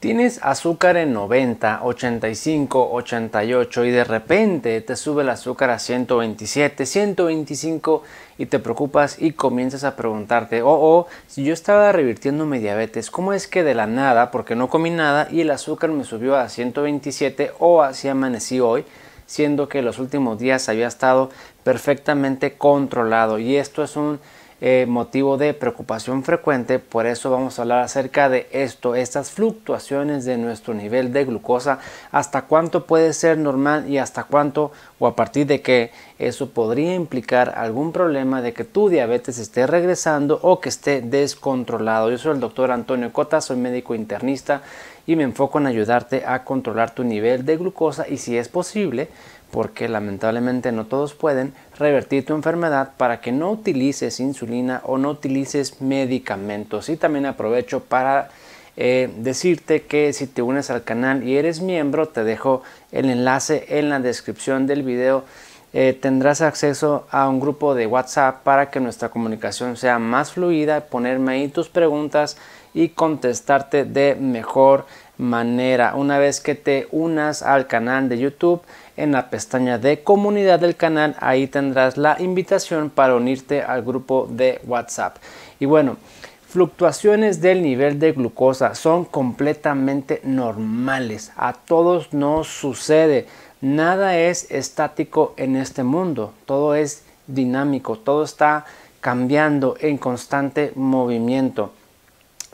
Tienes azúcar en 90, 85, 88 y de repente te sube el azúcar a 127, 125 y te preocupas y comienzas a preguntarte, o oh, oh, si yo estaba revirtiendo mi diabetes, ¿cómo es que de la nada, porque no comí nada y el azúcar me subió a 127 o así amanecí hoy? siendo que los últimos días había estado perfectamente controlado y esto es un eh, motivo de preocupación frecuente, por eso vamos a hablar acerca de esto, estas fluctuaciones de nuestro nivel de glucosa, hasta cuánto puede ser normal y hasta cuánto o a partir de qué eso podría implicar algún problema de que tu diabetes esté regresando o que esté descontrolado. Yo soy el doctor Antonio Cota, soy médico internista y me enfoco en ayudarte a controlar tu nivel de glucosa y si es posible, porque lamentablemente no todos pueden, revertir tu enfermedad para que no utilices insulina o no utilices medicamentos. Y también aprovecho para eh, decirte que si te unes al canal y eres miembro, te dejo el enlace en la descripción del video. Eh, tendrás acceso a un grupo de WhatsApp para que nuestra comunicación sea más fluida, ponerme ahí tus preguntas y contestarte de mejor manera. Una vez que te unas al canal de YouTube, en la pestaña de comunidad del canal, ahí tendrás la invitación para unirte al grupo de WhatsApp. Y bueno, Fluctuaciones del nivel de glucosa son completamente normales, a todos nos sucede, nada es estático en este mundo, todo es dinámico, todo está cambiando en constante movimiento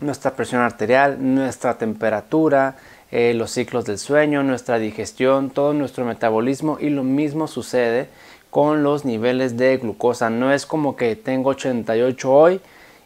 nuestra presión arterial, nuestra temperatura, eh, los ciclos del sueño, nuestra digestión, todo nuestro metabolismo y lo mismo sucede con los niveles de glucosa. No es como que tengo 88 hoy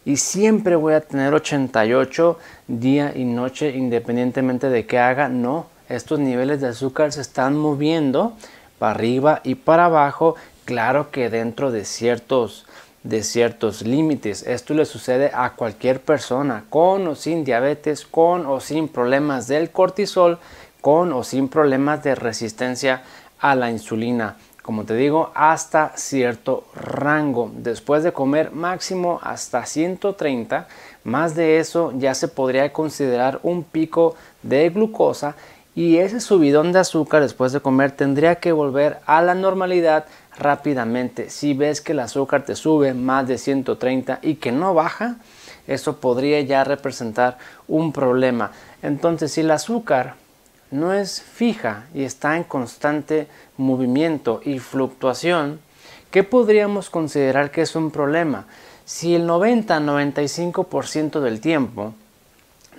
y siempre voy a tener 88 día y noche independientemente de qué haga. No, estos niveles de azúcar se están moviendo para arriba y para abajo. Claro que dentro de ciertos de ciertos límites. Esto le sucede a cualquier persona, con o sin diabetes, con o sin problemas del cortisol, con o sin problemas de resistencia a la insulina. Como te digo, hasta cierto rango. Después de comer máximo hasta 130, más de eso ya se podría considerar un pico de glucosa y ese subidón de azúcar después de comer tendría que volver a la normalidad rápidamente. Si ves que el azúcar te sube más de 130 y que no baja, eso podría ya representar un problema. Entonces, si el azúcar no es fija y está en constante movimiento y fluctuación, ¿qué podríamos considerar que es un problema? Si el 90-95% del tiempo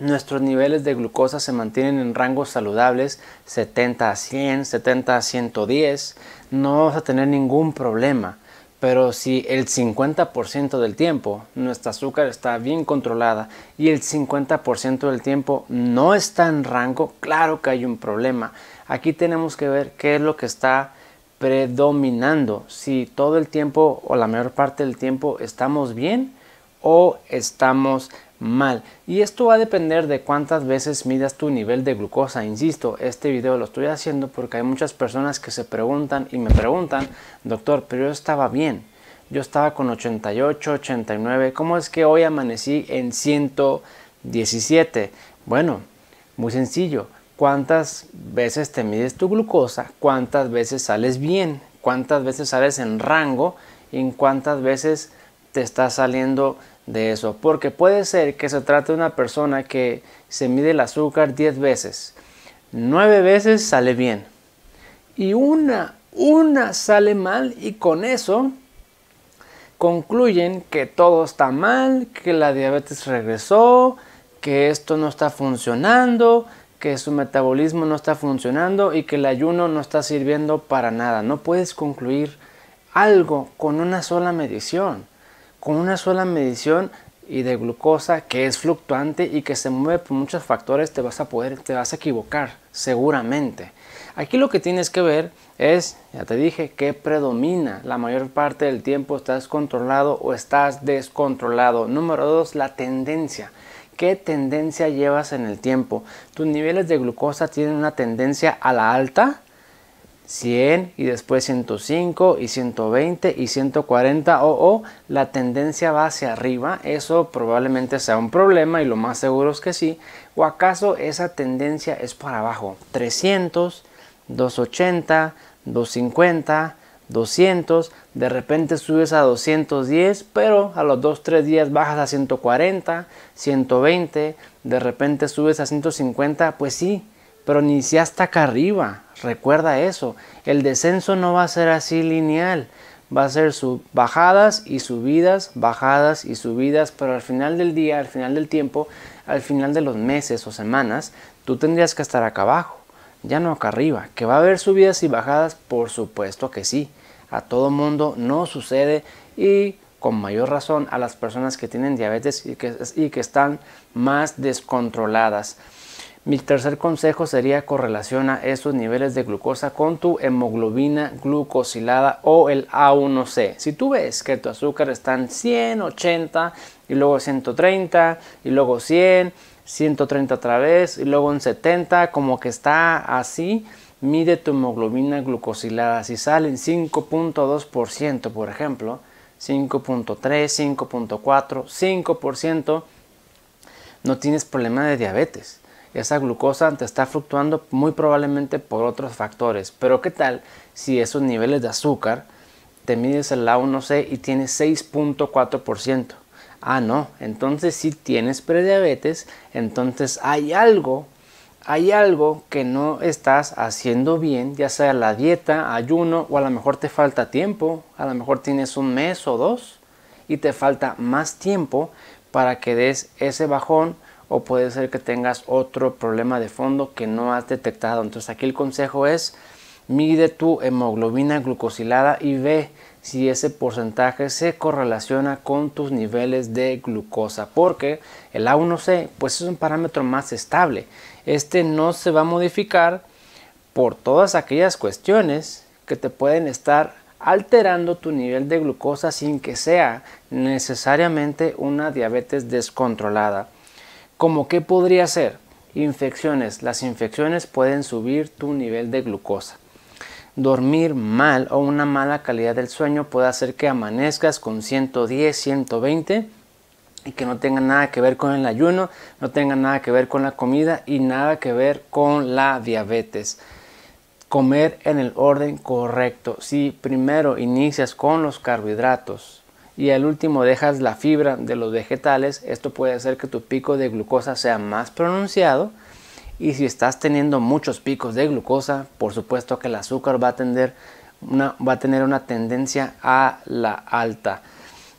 nuestros niveles de glucosa se mantienen en rangos saludables 70 a 100, 70 a 110, no vamos a tener ningún problema. Pero si el 50% del tiempo nuestra azúcar está bien controlada y el 50% del tiempo no está en rango, claro que hay un problema. Aquí tenemos que ver qué es lo que está predominando. Si todo el tiempo o la mayor parte del tiempo estamos bien o estamos mal. Y esto va a depender de cuántas veces midas tu nivel de glucosa. Insisto, este video lo estoy haciendo porque hay muchas personas que se preguntan y me preguntan, doctor, pero yo estaba bien. Yo estaba con 88, 89. ¿Cómo es que hoy amanecí en 117? Bueno, muy sencillo. ¿Cuántas veces te mides tu glucosa? ¿Cuántas veces sales bien? ¿Cuántas veces sales en rango? ¿Y en cuántas veces te está saliendo de eso, porque puede ser que se trate de una persona que se mide el azúcar 10 veces, 9 veces sale bien y una, una sale mal y con eso concluyen que todo está mal, que la diabetes regresó, que esto no está funcionando, que su metabolismo no está funcionando y que el ayuno no está sirviendo para nada. No puedes concluir algo con una sola medición con una sola medición y de glucosa que es fluctuante y que se mueve por muchos factores te vas a poder te vas a equivocar seguramente aquí lo que tienes que ver es ya te dije que predomina la mayor parte del tiempo estás controlado o estás descontrolado número dos la tendencia qué tendencia llevas en el tiempo tus niveles de glucosa tienen una tendencia a la alta 100 y después 105 y 120 y 140 o, la tendencia va hacia arriba, eso probablemente sea un problema y lo más seguro es que sí, o acaso esa tendencia es para abajo, 300, 280, 250, 200, de repente subes a 210, pero a los 2-3 días bajas a 140, 120, de repente subes a 150, pues sí, pero ni hasta acá arriba. Recuerda eso. El descenso no va a ser así lineal. Va a ser sub bajadas y subidas, bajadas y subidas, pero al final del día, al final del tiempo, al final de los meses o semanas, tú tendrías que estar acá abajo, ya no acá arriba. ¿Que va a haber subidas y bajadas? Por supuesto que sí. A todo mundo no sucede y con mayor razón a las personas que tienen diabetes y y que están más descontroladas. Mi tercer consejo sería correlaciona esos niveles de glucosa con tu hemoglobina glucosilada o el A1C. Si tú ves que tu azúcar está en 180 y luego 130 y luego 100, 130 otra vez y luego en 70, como que está así, mide tu hemoglobina glucosilada. Si sale 5.2%, por ejemplo, 5.3, 5.4, 5%, no tienes problema de diabetes esa glucosa te está fluctuando muy probablemente por otros factores. Pero ¿qué tal si esos niveles de azúcar te mides el A1C y tienes 6.4%? Ah, no, entonces si tienes prediabetes, entonces hay algo, hay algo que no estás haciendo bien, ya sea la dieta, ayuno o a lo mejor te falta tiempo, a lo mejor tienes un mes o dos y te falta más tiempo para que des ese bajón o puede ser que tengas otro problema de fondo que no has detectado. Entonces aquí el consejo es mide tu hemoglobina glucosilada y ve si ese porcentaje se correlaciona con tus niveles de glucosa porque el A1C pues es un parámetro más estable. Este no se va a modificar por todas aquellas cuestiones que te pueden estar alterando tu nivel de glucosa sin que sea necesariamente una diabetes descontrolada. ¿Cómo qué podría ser? Infecciones. Las infecciones pueden subir tu nivel de glucosa. Dormir mal o una mala calidad del sueño puede hacer que amanezcas con 110, 120 y que no tenga nada que ver con el ayuno, no tenga nada que ver con la comida y nada que ver con la diabetes. Comer en el orden correcto. Si primero inicias con los carbohidratos, y al último dejas la fibra de los vegetales, esto puede hacer que tu pico de glucosa sea más pronunciado y si estás teniendo muchos picos de glucosa, por supuesto que el azúcar va a, va a tener una tendencia a la alta.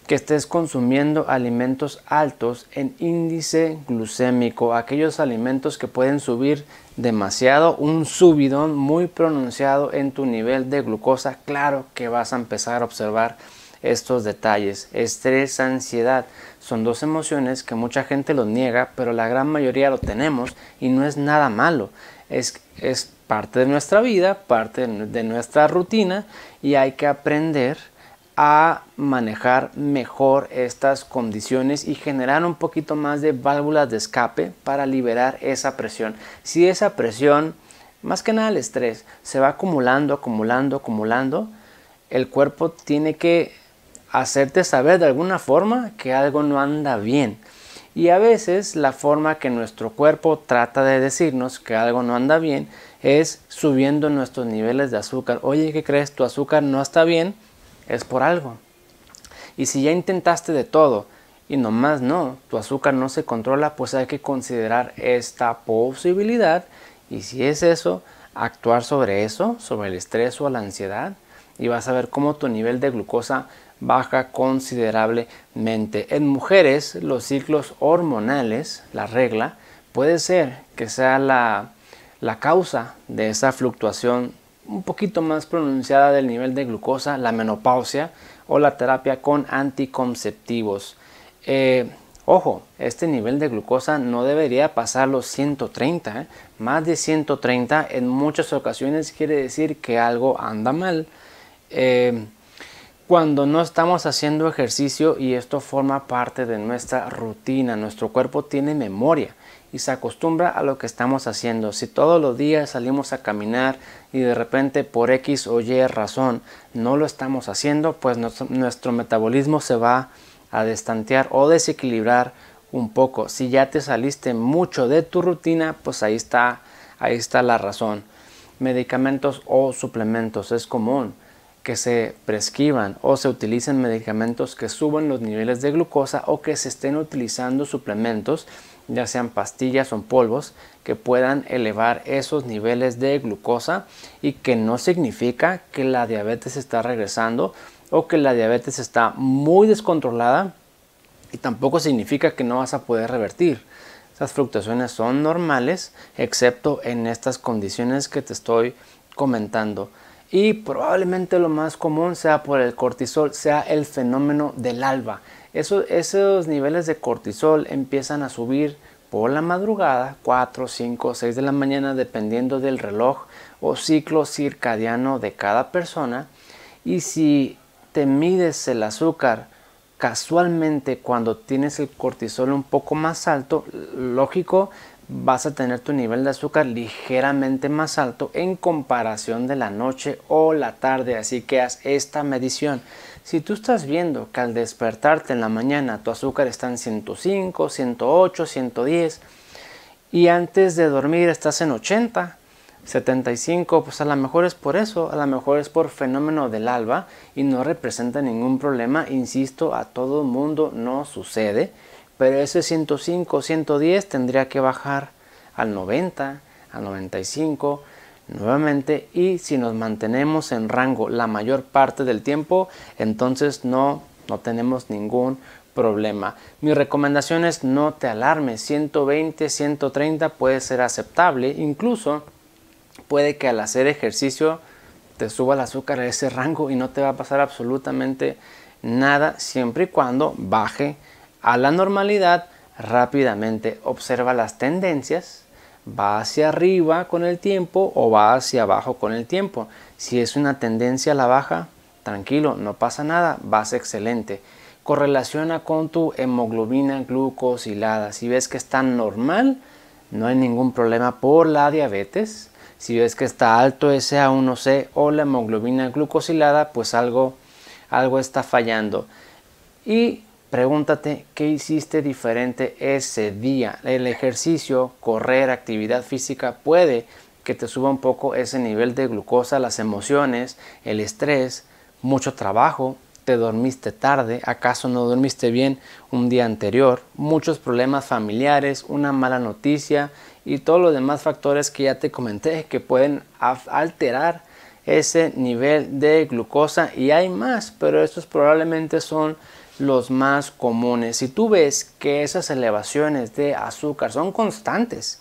Que estés consumiendo alimentos altos en índice glucémico, aquellos alimentos que pueden subir demasiado, un subidón muy pronunciado en tu nivel de glucosa, claro que vas a empezar a observar estos detalles. Estrés, ansiedad son dos emociones que mucha gente los niega, pero la gran mayoría lo tenemos y no es nada malo. Es, es parte de nuestra vida, parte de nuestra rutina y hay que aprender a manejar mejor estas condiciones y generar un poquito más de válvulas de escape para liberar esa presión. Si esa presión, más que nada el estrés, se va acumulando, acumulando, acumulando, el cuerpo tiene que hacerte saber de alguna forma que algo no anda bien. Y a veces la forma que nuestro cuerpo trata de decirnos que algo no anda bien es subiendo nuestros niveles de azúcar. Oye, ¿qué crees? Tu azúcar no está bien, es por algo. Y si ya intentaste de todo y nomás no, tu azúcar no se controla, pues hay que considerar esta posibilidad. Y si es eso, actuar sobre eso, sobre el estrés o la ansiedad y vas a ver cómo tu nivel de glucosa baja considerablemente. En mujeres, los ciclos hormonales, la regla, puede ser que sea la, causa de esa fluctuación un poquito más pronunciada del nivel de glucosa, la menopausia o la terapia con anticonceptivos. Eh, ojo, este nivel de glucosa no debería pasar los 130, ¿eh? más de 130 en muchas ocasiones quiere decir que algo anda mal. Em, cuando no estamos haciendo ejercicio y esto forma parte de nuestra rutina. Nuestro cuerpo tiene memoria y se acostumbra a lo que estamos haciendo. Si todos los días salimos a caminar y de repente por X o Y razón no lo estamos haciendo, pues nuestro, metabolismo se va a destantear o desequilibrar un poco. Si ya te saliste mucho de tu rutina, pues ahí está, ahí está la razón. Medicamentos o suplementos es común que se prescriban o se utilicen medicamentos que suban los niveles de glucosa o que se estén utilizando suplementos, ya sean pastillas o polvos, que puedan elevar esos niveles de glucosa y que no significa que la diabetes está regresando o que la diabetes está muy descontrolada y tampoco significa que no vas a poder revertir. Esas fluctuaciones son normales excepto en estas condiciones que te estoy comentando y probablemente lo más común sea por el cortisol, sea el fenómeno del alba. esos niveles de cortisol empiezan a subir por la madrugada, 4, 5, 6 de la mañana, dependiendo del reloj o ciclo circadiano de cada persona. Y si te mides el azúcar casualmente cuando tienes el cortisol un poco más alto, lógico, vas a tener tu nivel de azúcar ligeramente más alto en comparación de la noche o la tarde, así que haz esta medición. Si tú estás viendo que al despertarte en la mañana tu azúcar está en 105, 108, 110 y antes de dormir estás en 80, 75, pues a lo mejor es por eso, a lo mejor es por fenómeno del alba y no representa ningún problema, insisto, a todo mundo no sucede pero ese 105, 110 tendría que bajar al 90, al 95 nuevamente y si nos mantenemos en rango la mayor parte del tiempo, entonces no, no tenemos ningún problema. Mi recomendación es no te alarmes, 120, 130 puede ser aceptable, incluso puede que al hacer ejercicio te suba el azúcar a ese rango y no te va a pasar absolutamente nada siempre y cuando baje a la normalidad, rápidamente observa las tendencias, va hacia arriba con el tiempo o va hacia abajo con el tiempo. Si es una tendencia a la baja, tranquilo, no pasa nada, vas excelente. Correlaciona con tu hemoglobina glucosilada. Si ves que está normal, no hay ningún problema por la diabetes. Si ves que está alto a 1 c o la hemoglobina glucosilada, pues algo, algo está fallando. Y Pregúntate qué hiciste diferente ese día. El ejercicio, correr, actividad física puede que te suba un poco ese nivel de glucosa, las emociones, el estrés, mucho trabajo, te dormiste tarde, acaso no dormiste bien un día anterior, muchos problemas familiares, una mala noticia y todos los demás factores que ya te comenté que pueden alterar ese nivel de glucosa y hay más, pero estos probablemente son los más comunes. Si tú ves que esas elevaciones de azúcar son constantes,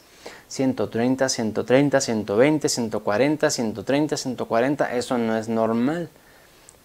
130, 130, 120, 140, 130, 140, eso no es normal.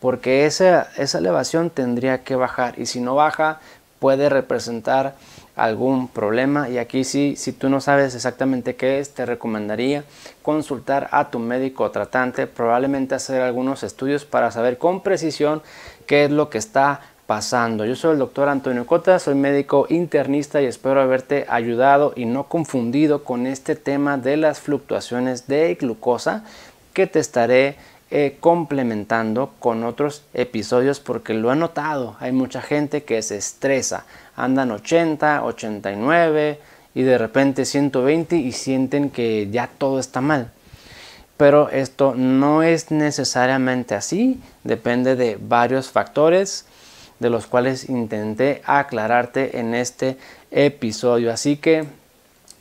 Porque esa, esa elevación tendría que bajar y si no baja puede representar algún problema y aquí sí, si tú no sabes exactamente qué es, te recomendaría consultar a tu médico tratante, probablemente hacer algunos estudios para saber con precisión qué es lo que está yo soy el doctor Antonio Cota, soy médico internista y espero haberte ayudado y no confundido con este tema de las fluctuaciones de glucosa que te estaré eh, complementando con otros episodios porque lo he notado. Hay mucha gente que se estresa, andan 80, 89 y de repente 120 y sienten que ya todo está mal pero esto no es necesariamente así, depende de varios factores de los cuales intenté aclararte en este episodio. Así que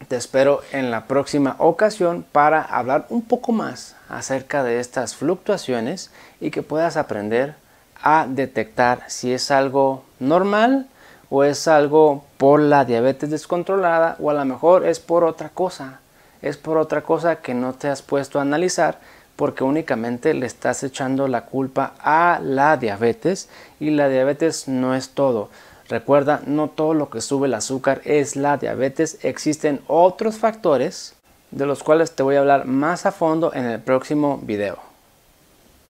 te espero en la próxima ocasión para hablar un poco más acerca de estas fluctuaciones y que puedas aprender a detectar si es algo normal o es algo por la diabetes descontrolada o a lo mejor es por otra cosa. Es por otra cosa que no te has puesto a analizar porque únicamente le estás echando la culpa a la diabetes y la diabetes no es todo. Recuerda, no todo lo que sube el azúcar es la diabetes, existen otros factores de los cuales te voy a hablar más a fondo en el próximo video.